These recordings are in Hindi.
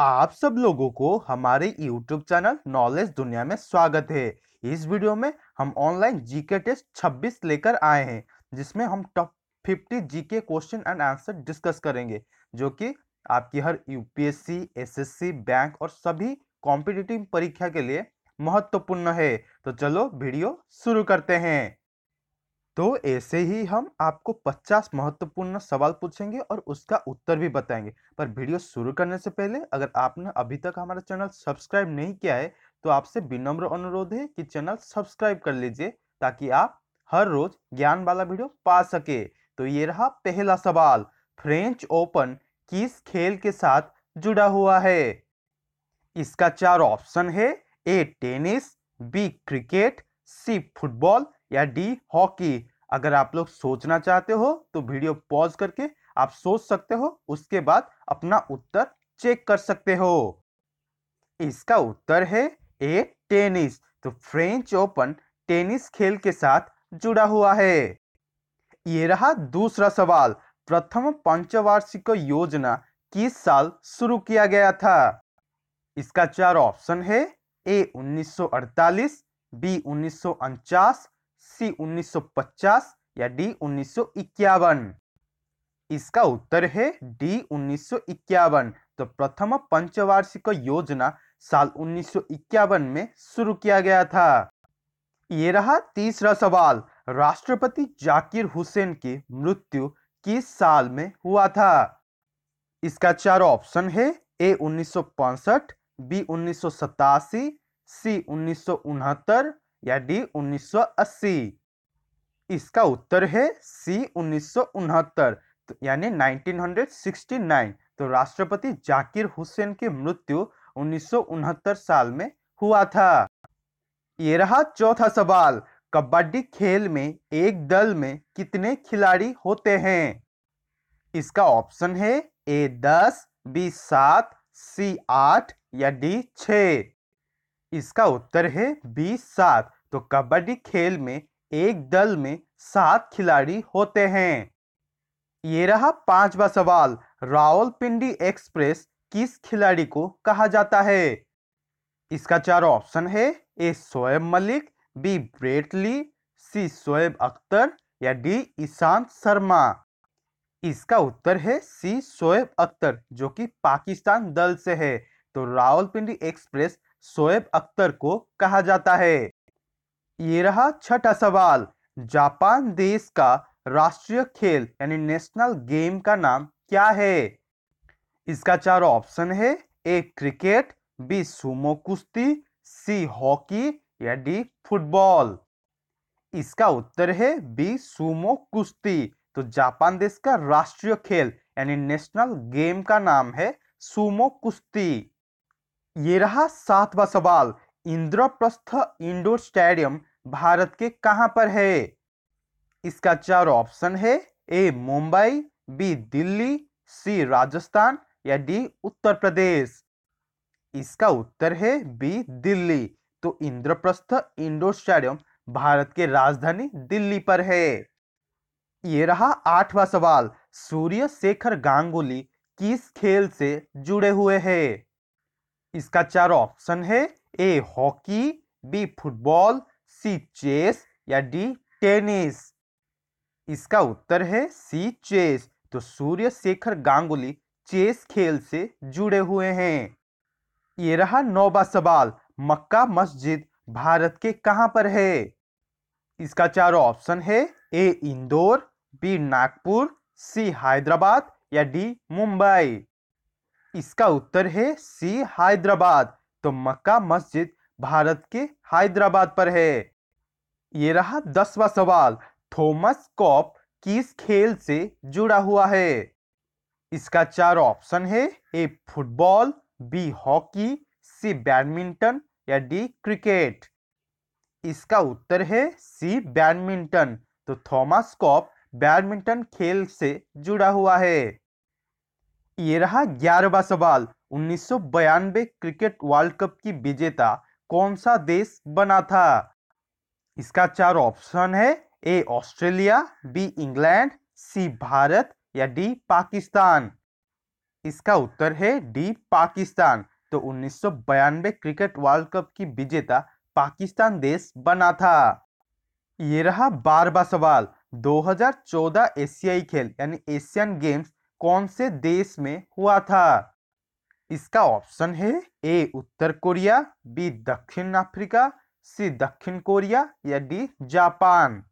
आप सब लोगों को हमारे YouTube चैनल नॉलेज दुनिया में स्वागत है इस वीडियो में हम ऑनलाइन जीके टेस्ट 26 लेकर आए हैं जिसमें हम top 50 GK question and answer discuss करेंगे जो कि आपकी हर यूपीएससी एसएससी बैंक और सभी कॉम्पिटिटिव परीक्षा के लिए महत्वपूर्ण है तो चलो वीडियो शुरू करते हैं तो ऐसे ही हम आपको 50 महत्वपूर्ण सवाल पूछेंगे और उसका उत्तर भी बताएंगे पर वीडियो शुरू करने से पहले अगर आपने अभी तक हमारा चैनल सब्सक्राइब नहीं किया है तो आपसे विनम्र अनुरोध है कि चैनल सब्सक्राइब कर लीजिए ताकि आप हर रोज ज्ञान वाला वीडियो पा सके तो ये रहा पहला सवाल फ्रेंच ओपन किस खेल के साथ जुड़ा हुआ है इसका चार ऑप्शन है A tennis B cricket C football या डी हॉकी अगर आप लोग सोचना चाहते हो तो वीडियो पॉज करके आप सोच सकते हो उसके बाद अपना उत्तर चेक कर सकते हो इसका उत्तर है ए टेनिस तो फ्रेंच ओपन टेनिस खेल के साथ जुड़ा हुआ है ये रहा दूसरा सवाल प्रथम पंचवार्षिक योजना किस साल शुरू किया गया था इसका चार ऑप्शन है ए 1948, बी उन्नीस सी 1950 या डी उन्नीस इसका उत्तर है डी उन्नीस तो प्रथम पंचवार्षिक योजना साल उन्नीस में शुरू किया गया था ये रहा तीसरा सवाल राष्ट्रपति जाकिर हुसैन की मृत्यु किस साल में हुआ था इसका चार ऑप्शन है ए उन्नीस बी उन्नीस सी उन्नीस या डी 1980 इसका उत्तर है सी उन्नीस तो यानी 1969 तो राष्ट्रपति जाकिर हुसैन की मृत्यु उन्नीस साल में हुआ था ये रहा चौथा सवाल कबड्डी खेल में एक दल में कितने खिलाड़ी होते हैं इसका ऑप्शन है ए दस बी सात सी आठ या डी छ इसका उत्तर है बी सात तो कबड्डी खेल में एक दल में सात खिलाड़ी होते हैं ये रहा पांचवा सवाल रावलपिंडी एक्सप्रेस किस खिलाड़ी को कहा जाता है इसका चार ऑप्शन है A Shoaib Malik B Brett Lee C Shoaib Akhtar या डी ईशांत शर्मा इसका उत्तर है सी शोएब अख्तर जो कि पाकिस्तान दल से है तो रावलपिंडी एक्सप्रेस शोएब अख्तर को कहा जाता है ये रहा छठा सवाल जापान देश का राष्ट्रीय खेल यानी नेशनल गेम का नाम क्या है इसका चार ऑप्शन है ए क्रिकेट बी सुमो कुश्ती सी हॉकी या डी फुटबॉल इसका उत्तर है बी सुमो कुश्ती तो जापान देश का राष्ट्रीय खेल यानी नेशनल गेम का नाम है सुमो कुश्ती ये रहा सातवां सवाल इंद्रप्रस्थ इंडोर स्टेडियम भारत के कहां पर है इसका चार ऑप्शन है A Mumbai B Delhi C Rajasthan या डी उत्तर प्रदेश इसका उत्तर है बी दिल्ली तो इंद्रप्रस्थ इंडोर स्टेडियम भारत के राजधानी दिल्ली पर है ये रहा आठवां सवाल सूर्य शेखर गांगुली किस खेल से जुड़े हुए हैं इसका चार ऑप्शन है A hockey B football C chess या डी टेनिस इसका उत्तर है सी चेस तो सूर्य शेखर गांगुली चेस खेल से जुड़े हुए हैं ये रहा नौवा सवाल मक्का मस्जिद भारत के कहां पर है इसका चार ऑप्शन है A Indore B Nagpur C Hyderabad या डी मुंबई इसका उत्तर है सी हैदराबाद तो मक्का मस्जिद भारत के हैदराबाद पर है ये रहा दसवा सवाल थॉमस कॉप किस खेल से जुड़ा हुआ है इसका चार ऑप्शन है A football B hockey C badminton या डी क्रिकेट इसका उत्तर है सी बैडमिंटन तो थॉमस कॉप बैडमिंटन खेल से जुड़ा हुआ है ये रहा ग्यारहवा सवाल उन्नीस क्रिकेट वर्ल्ड कप की विजेता कौन सा देश बना था इसका चार ऑप्शन है A Australia B England C Bharat या डी पाकिस्तान इसका उत्तर है डी पाकिस्तान तो उन्नीस क्रिकेट वर्ल्ड कप की विजेता पाकिस्तान देश बना था ये रहा बारवा सवाल 2014 एशियाई खेल यानी एशियन गेम्स कौन से देश में हुआ था इसका ऑप्शन है ए उत्तर कोरिया बी दक्षिण अफ्रीका सी दक्षिण कोरिया या डी जापान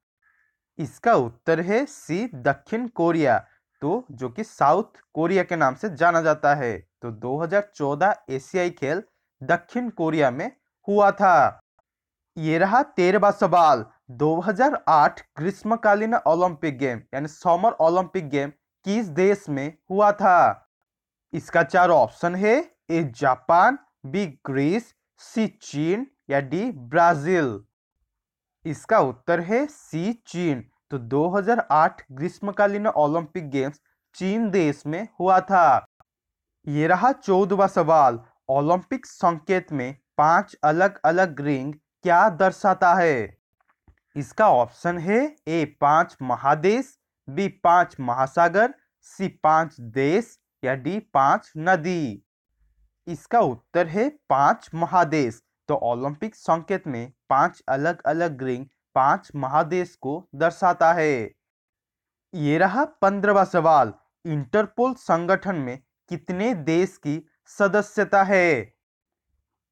इसका उत्तर है सी दक्षिण कोरिया तो जो कि साउथ कोरिया के नाम से जाना जाता है तो 2014 एशियाई खेल दक्षिण कोरिया में हुआ था ये रहा तेरहवा सवाल 2008 ग्रीष्मकालीन ओलंपिक गेम यानी समर ओलंपिक गेम किस देश में हुआ था इसका चार ऑप्शन है A Japan B Greece C चीन या डी ब्राजील इसका उत्तर है सी चीन तो 2008 ग्रीष्मकालीन ओलंपिक गेम्स चीन देश में हुआ था ये रहा चौदवा सवाल ओलंपिक संकेत में पांच अलग अलग रिंग क्या दर्शाता है इसका ऑप्शन है ए पांच महादेश बी पांच महासागर सी पांच देश या डी पांच नदी इसका उत्तर है पांच महादेश तो ओलंपिक संकेत में पांच अलग अलग रिंग पांच महादेश को दर्शाता है ये रहा पंद्रवा सवाल इंटरपोल संगठन में कितने देश की सदस्यता है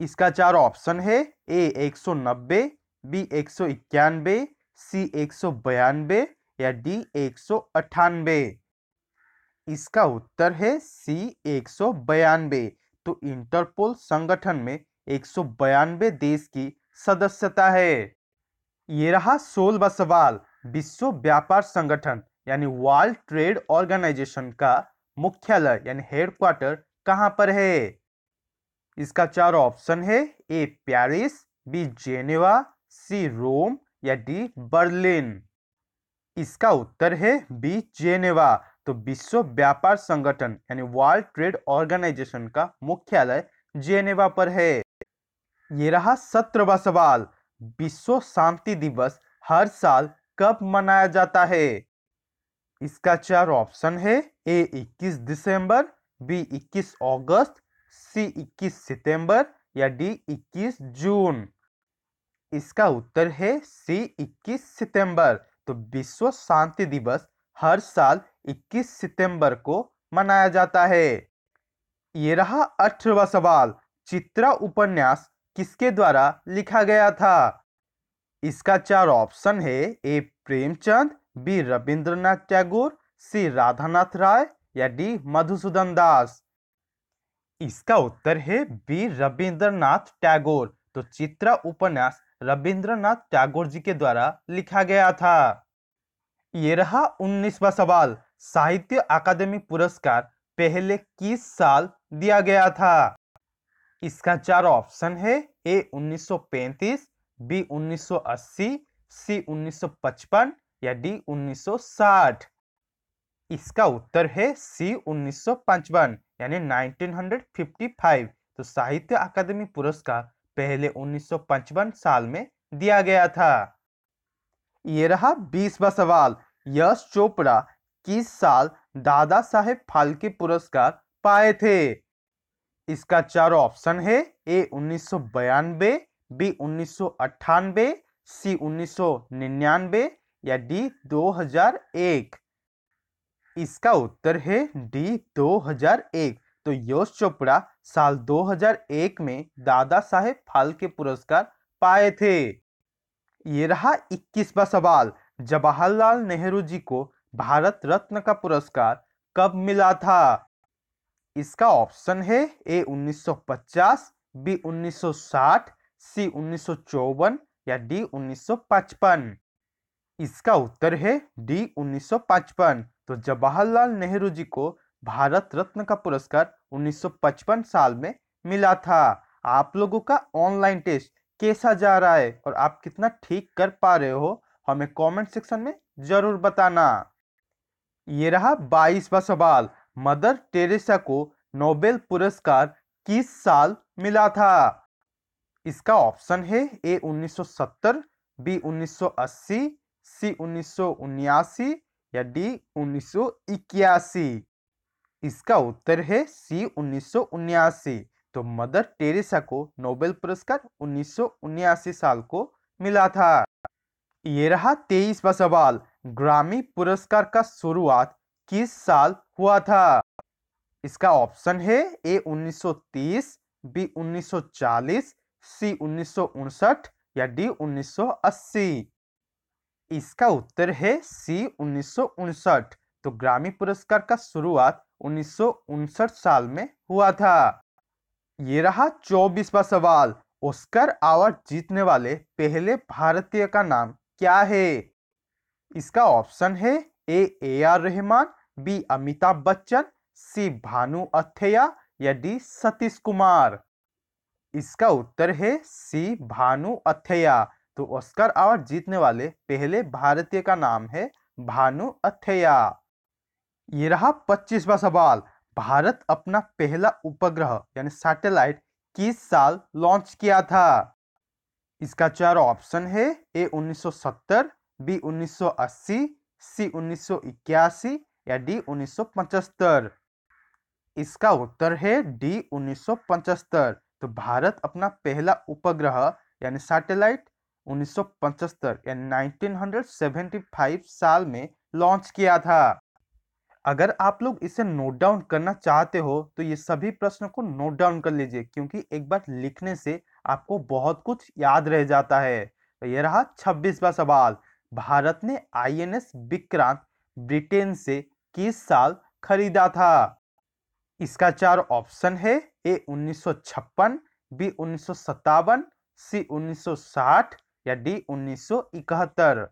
इसका चार ऑप्शन है ए 190, बी एक सौ इक्यानबे सी एक सौ बयानबे या डी एक सौ अट्ठानबे इसका उत्तर है सी एक सौ बयानबे तो इंटरपोल संगठन में एक सौ बयानबे देश की सदस्यता है ये रहा सोलवा सवाल विश्व व्यापार संगठन यानी वर्ल्ड ट्रेड ऑर्गेनाइजेशन का मुख्यालय यानी हेडक्वार्टर कहाँ पर है इसका चार ऑप्शन है A Paris B Geneva C Rome या डी बर्लिन इसका उत्तर है बी जेनेवा तो विश्व व्यापार संगठन यानी वर्ल्ड ट्रेड ऑर्गेनाइजेशन का मुख्यालय जेनेवा पर है ये रहा सत्रवा सवाल विश्व शांति दिवस हर साल कब मनाया जाता है इसका चार ऑप्शन है ए 21 दिसंबर बी 21 अगस्त सी 21 सितंबर या डी 21 जून इसका उत्तर है सी 21 सितंबर तो विश्व शांति दिवस हर साल 21 सितंबर को मनाया जाता है ये रहा अठवा सवाल चित्रा उपन्यास किसके द्वारा लिखा गया था इसका चार ऑप्शन है A Premchand B Rabindranath Tagore C Radhanath Ray या डी मधुसूदन दास इसका उत्तर है बी रविंद्रनाथ टैगोर तो चित्रा उपन्यास रविंद्रनाथ टैगोर जी के द्वारा लिखा गया था ये रहा उन्नीसवा सवाल साहित्य अकादमी पुरस्कार पहले किस साल दिया गया था इसका चार ऑप्शन है ए 1935, बी 1980, सी 1955 या डी 1960। इसका उत्तर है सी 1955 यानी 1955 तो साहित्य अकादमी पुरस्कार पहले 1955 साल में दिया गया था ये रहा बीसवा सवाल यश चोपड़ा किस साल दादा साहेब फाल्के पुरस्कार पाए थे इसका चार ऑप्शन है ए उन्नीस बी उन्नीस सी उन्नीस या डी 2001 इसका उत्तर है डी 2001 तो यश चोपड़ा साल 2001 में दादा साहेब फाल्के पुरस्कार पाए थे ये रहा इक्कीसवा सवाल जवाहरलाल नेहरू जी को भारत रत्न का पुरस्कार कब मिला था इसका ऑप्शन है ए 1950 बी 1960 सी उन्नीस या डी 1955 इसका उत्तर है डी 1955 तो जवाहरलाल नेहरू जी को भारत रत्न का पुरस्कार 1955 साल में मिला था आप लोगों का ऑनलाइन टेस्ट कैसा जा रहा है और आप कितना ठीक कर पा रहे हो हमें कमेंट सेक्शन में ज़रूर बताना ये रहा बाईसवा सवाल मदर टेरेसा को नोबेल पुरस्कार किस साल मिला था इसका ऑप्शन है ए 1970 बी 1980 सी उन्नीस या डी उन्नीस इसका उत्तर है सी उन्नीस तो मदर टेरेसा को नोबेल पुरस्कार उन्नीस साल को मिला था ये रहा तेईसवा सवाल ग्रामी पुरस्कार का शुरुआत किस साल हुआ था इसका ऑप्शन है ए 1930 बी 1940 सी उन्नीस या डी 1980 इसका उत्तर है सी उन्नीस तो ग्रामी पुरस्कार का शुरुआत उन्नीस साल में हुआ था ये रहा चौबीसवा सवाल ऑस्कर अवार्ड जीतने वाले पहले भारतीय का नाम क्या है इसका ऑप्शन है A A R Rahman B Amitabh Bachchan C Bhanu Athaiya या डी सतीश कुमार इसका उत्तर है सी भानु अथैया तो ऑस्कर अवार्ड जीतने वाले पहले भारतीय का नाम है भानु अथैया ये रहा पच्चीसवा सवाल भारत अपना पहला उपग्रह यानी सैटेलाइट किस साल लॉन्च किया था इसका चार ऑप्शन है ए 1970, बी 1980, सी 1981 या डी 1975। इसका उत्तर है डी 1975। तो भारत अपना पहला उपग्रह यानी सैटेलाइट 1975 यानी 1975 साल में लॉन्च किया था अगर आप लोग इसे नोट डाउन करना चाहते हो तो ये सभी प्रश्न को नोट डाउन कर लीजिए क्योंकि एक बार लिखने से आपको बहुत कुछ याद रह जाता है तो ये रहा छब्बीसवा सवाल भारत ने आईएनएस विक्रांत ब्रिटेन से किस साल खरीदा था इसका चार ऑप्शन है ए उन्नीस बी उन्नीस सी 1960 या डी 1971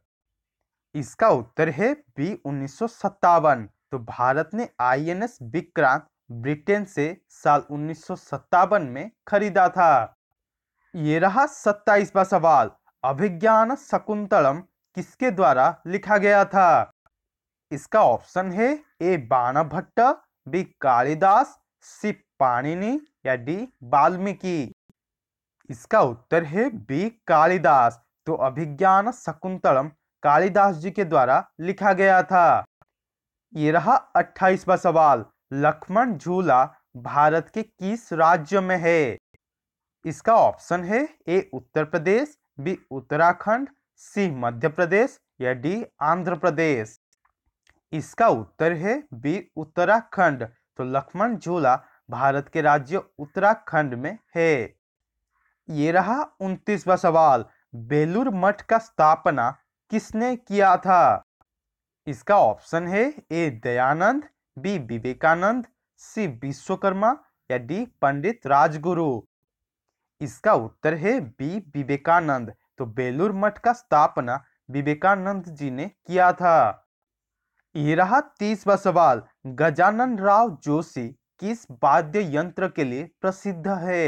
इसका उत्तर है बी उन्नीस तो भारत ने आईएनएस विक्रांत ब्रिटेन से साल उन्नीस में खरीदा था ये रहा सत्ताईसवा सवाल अभिज्ञान शकुंतलम किसके द्वारा लिखा गया था इसका ऑप्शन है A Bana Bhatt B Kalidas C Panini या डी वाल्मीकि इसका उत्तर है बी कालिदास तो अभिज्ञान शकुंतलम कालिदास जी के द्वारा लिखा गया था ये रहा अट्ठाईसवा सवाल लक्ष्मण झूला भारत के किस राज्य में है इसका ऑप्शन है ए उत्तर प्रदेश बी उत्तराखंड सी मध्य प्रदेश या डी आंध्र प्रदेश इसका उत्तर है बी उत्तराखंड तो लक्ष्मण झूला भारत के राज्य उत्तराखंड में है ये रहा उनतीसवा सवाल बेलूर मठ का स्थापना किसने किया था इसका ऑप्शन है A Dayanand B Vivekanand C Vishwakarma या डी पंडित राजगुरु इसका उत्तर है बी विवेकानंद तो बेलूर मठ का स्थापना विवेकानंद जी ने किया था ये रहा तीसवा सवाल गजानन राव जोशी किस वाद्य यंत्र के लिए प्रसिद्ध है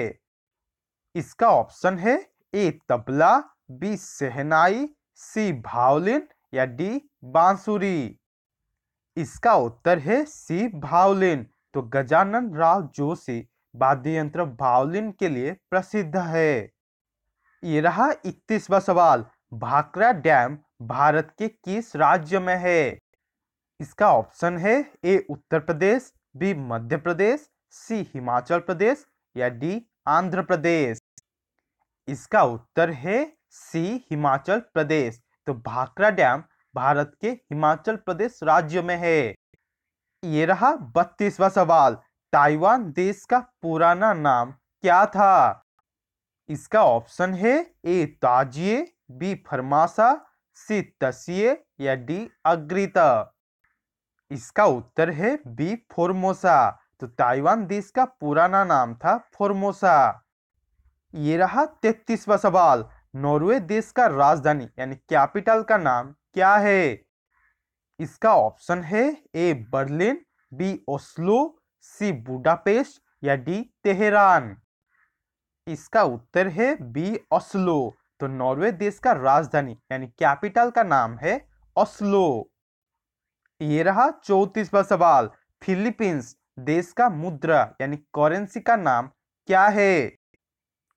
इसका ऑप्शन है ए तबला बी सहनाई सी भावलिन या डी बांसुरी इसका उत्तर है सी भावलिन तो गजानन राव जोशी वाद्य यंत्र भावलिन के लिए प्रसिद्ध है ये रहा इकतीसवा सवाल भाकरा डैम भारत के किस राज्य में है इसका ऑप्शन है ए उत्तर प्रदेश बी मध्य प्रदेश सी हिमाचल प्रदेश या डी आंध्र प्रदेश इसका उत्तर है सी हिमाचल प्रदेश तो भाकरा डैम भारत के हिमाचल प्रदेश राज्य में है ये रहा बत्तीसवा सवाल ताइवान देश का पुराना नाम क्या था इसका ऑप्शन है ए ताजिए बी फरमासा सी तसिए या डी अग्रिता इसका उत्तर है बी फोरमोसा तो ताइवान देश का पुराना नाम था फोरमोसा ये रहा तेतीसवा सवाल नॉर्वे देश का राजधानी यानी कैपिटल का नाम क्या है इसका ऑप्शन है A Berlin B Oslo C Budapest या डी तेहरान इसका उत्तर है बी ओस्लो तो नॉर्वे देश का राजधानी यानी कैपिटल का नाम है ओस्लो ये रहा चौतीसवा सवाल फिलीपींस देश का मुद्रा यानी करेंसी का नाम क्या है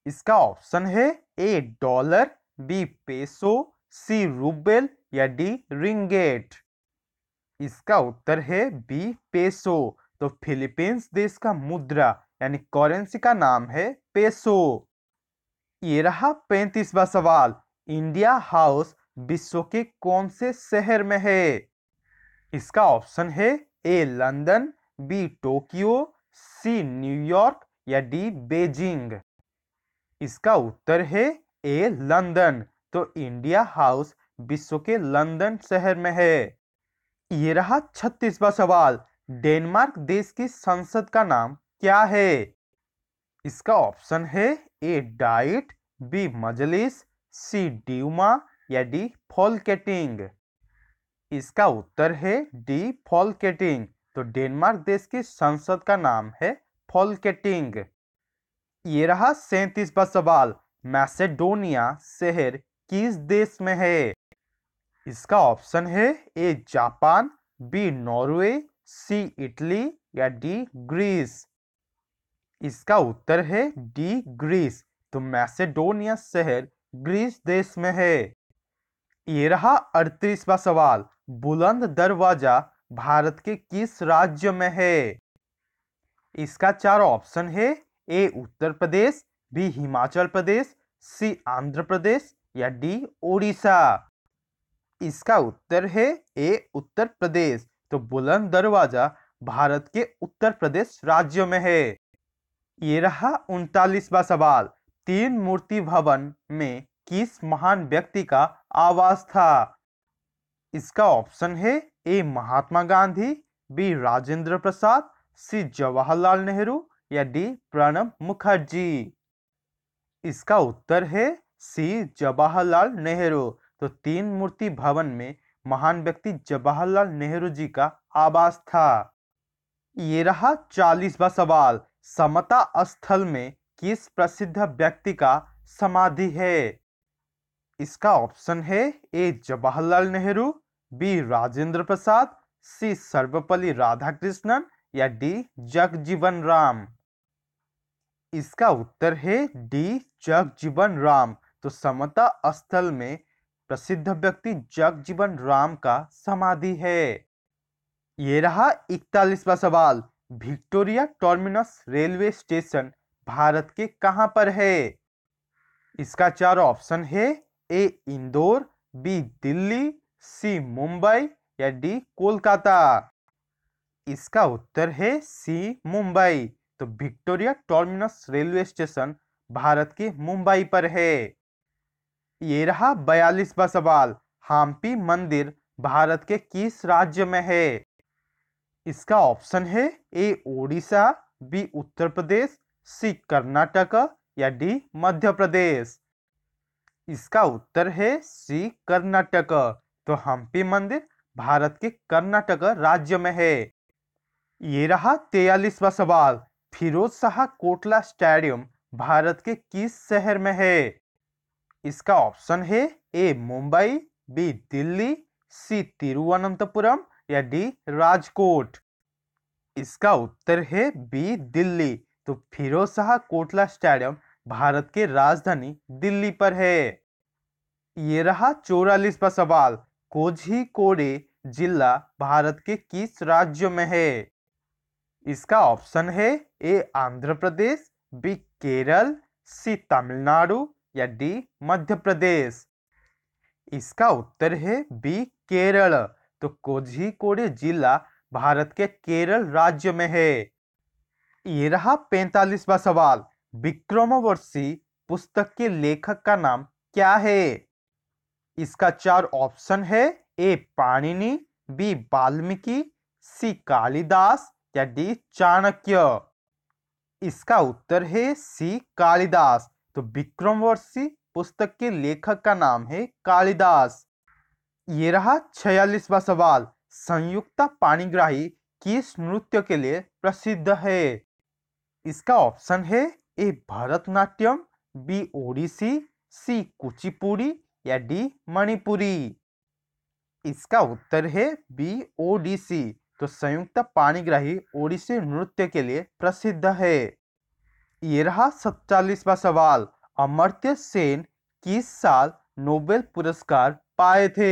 इसका ऑप्शन है A dollar B peso C rouble या डी रिंगेट इसका उत्तर है बी पेसो तो फिलीपींस देश का मुद्रा यानी करेंसी का नाम है पेसो ये रहा पैंतीसवा सवाल इंडिया हाउस विश्व के कौन से शहर में है इसका ऑप्शन है A London B Tokyo C New York या डी बेजिंग इसका उत्तर है ए लंदन तो इंडिया हाउस विश्व के लंदन शहर में है ये रहा छत्तीसवा सवाल डेनमार्क देश की संसद का नाम क्या है इसका ऑप्शन है A Diet B Majlis C Duma या डी फॉलकेटिंग इसका उत्तर है डी फॉलकेटिंग तो डेनमार्क देश की संसद का नाम है फॉलकेटिंग ये रहा सैतीसवा सवाल मैसेडोनिया शहर किस देश में है इसका ऑप्शन है A Japan B Norway C Italy या डी ग्रीस इसका उत्तर है डी ग्रीस तो मैसेडोनिया शहर ग्रीस देश में है ये रहा अड़तीसवा सवाल बुलंद दरवाजा भारत के किस राज्य में है इसका चार ऑप्शन है A Uttar Pradesh B Himachal Pradesh C Andhra Pradesh या डी ओडिशा इसका उत्तर है ए उत्तर प्रदेश तो बुलंद दरवाजा भारत के उत्तर प्रदेश राज्य में है ये रहा उनतालीसवा सवाल तीन मूर्ति भवन में किस महान व्यक्ति का आवास था इसका ऑप्शन है A Mahatma Gandhi B Rajendra Prasad C Jawaharlal Nehru या डी प्रणब मुखर्जी इसका उत्तर है सी जवाहरलाल नेहरू तो तीन मूर्ति भवन में महान व्यक्ति जवाहरलाल नेहरू जी का आवास था ये रहा चालीसवा सवाल समता स्थल में किस प्रसिद्ध व्यक्ति का समाधि है इसका ऑप्शन है A Jawaharlal Nehru B Rajendra Prasad C Sarvepalli Radhakrishnan या डी जगजीवन राम इसका उत्तर है डी जगजीवन राम तो समता स्थल में प्रसिद्ध व्यक्ति जगजीवन राम का समाधि है ये रहा इकतालीसवा सवाल Victoria Terminus railway station Bharat के कहां पर है इसका चार ऑप्शन है A Indore B Delhi C Mumbai या डी कोलकाता इसका उत्तर है सी मुंबई तो Victoria Terminus railway station Bharat के मुंबई पर है ये रहा बयालीसवा सवाल हम्पी मंदिर भारत के किस राज्य में है इसका ऑप्शन है A Odisha B Uttar Pradesh C Karnataka या डी मध्य प्रदेश इसका उत्तर है सी कर्नाटक तो हम्पी मंदिर भारत के कर्नाटक राज्य में है ये रहा तेयालीसवा सवाल फिरोज शाह कोटला स्टेडियम भारत के किस शहर में है इसका ऑप्शन है A Mumbai B Delhi C Thiruvananthapuram या डी राजकोट इसका उत्तर है बी दिल्ली तो फिरोज शाह कोटला स्टेडियम भारत के राजधानी दिल्ली पर है ये रहा चौरालीसवा सवाल कोडे जिला भारत के किस राज्य में है इसका ऑप्शन है A Andhra Pradesh B Kerala C Tamil Nadu या डी मध्य प्रदेश इसका उत्तर है बी केरल तो कोझिकोड जिला भारत के केरल राज्य में है ये रहा पैंतालीसवा सवाल विक्रमवर्षी पुस्तक के लेखक का नाम क्या है इसका चार ऑप्शन है A Panini B Valmiki C Kalidas या डी चाणक्य इसका उत्तर है सी कालिदास तो विक्रमवर्षी पुस्तक के लेखक का नाम है कालिदास ये रहा छियालीसवा सवाल संयुक्ता पाणीग्राही किस नृत्य के लिए प्रसिद्ध है इसका ऑप्शन है A Bharatanatyam B Odissi C Kuchipudi या डी मणिपुरी इसका उत्तर है बी ओडिसी तो संयुक्त पाणीग्राही ओडिसी नृत्य के लिए प्रसिद्ध है ये रहा सत्तालीसवा सवाल अमर्त्य सेन किस साल नोबेल पुरस्कार पाए थे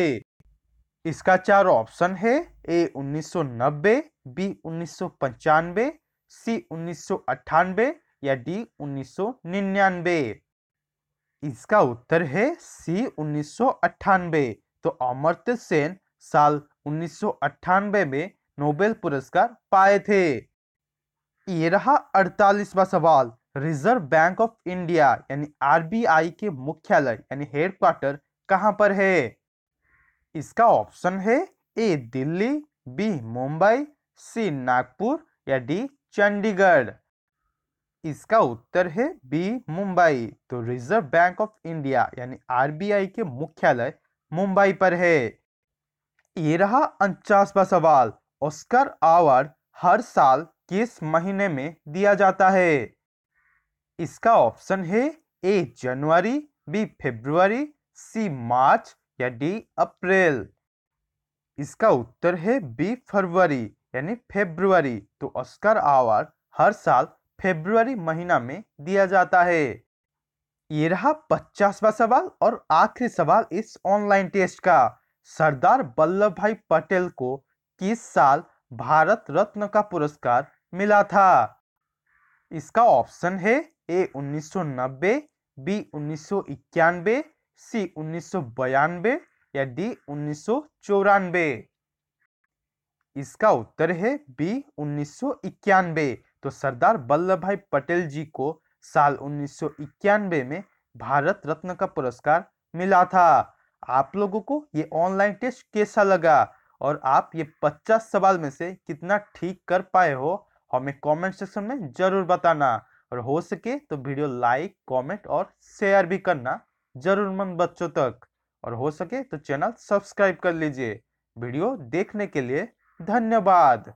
इसका चार ऑप्शन है ए 1990, बी 1995, सी 1998 या डी 1999। इसका उत्तर है सी 1998। तो अमर्त्य सेन साल 1998 में नोबेल पुरस्कार पाए थे ये रहा अड़तालीसवा सवाल रिजर्व बैंक ऑफ इंडिया यानी आरबीआई के मुख्यालय यानी हेडक्वार्टर कहाँ पर है इसका ऑप्शन है A Delhi B Mumbai C Nagpur या डी चंडीगढ़ इसका उत्तर है बी मुंबई तो रिजर्व बैंक ऑफ इंडिया यानी आरबीआई के मुख्यालय मुंबई पर है ये रहा उनचासवा सवाल ऑस्कर अवार्ड हर साल किस महीने में दिया जाता है इसका ऑप्शन है ए जनवरी बी फेब्रुवरी सी मार्च या डी अप्रैल इसका उत्तर है बी फरवरी यानी फेब्रुवरी तो ऑस्कर अवार्ड हर साल फेब्रुवरी महीना में दिया जाता है ये रहा पचासवा सवाल और आखिरी सवाल इस ऑनलाइन टेस्ट का सरदार वल्लभ भाई पटेल को किस साल भारत रत्न का पुरस्कार मिला था इसका ऑप्शन है ए 1990 बी 1991 सी उन्नीस या डी उन्नीस इसका उत्तर है बी उन्नीस तो सरदार वल्लभ भाई पटेल जी को साल उन्नीस में भारत रत्न का पुरस्कार मिला था आप लोगों को ये ऑनलाइन टेस्ट कैसा लगा और आप ये 50 सवाल में से कितना ठीक कर पाए हो हमें कमेंट सेक्शन में जरूर बताना और हो सके तो वीडियो लाइक कमेंट और शेयर भी करना जरूरमंद बच्चों तक और हो सके तो चैनल सब्सक्राइब कर लीजिए वीडियो देखने के लिए धन्यवाद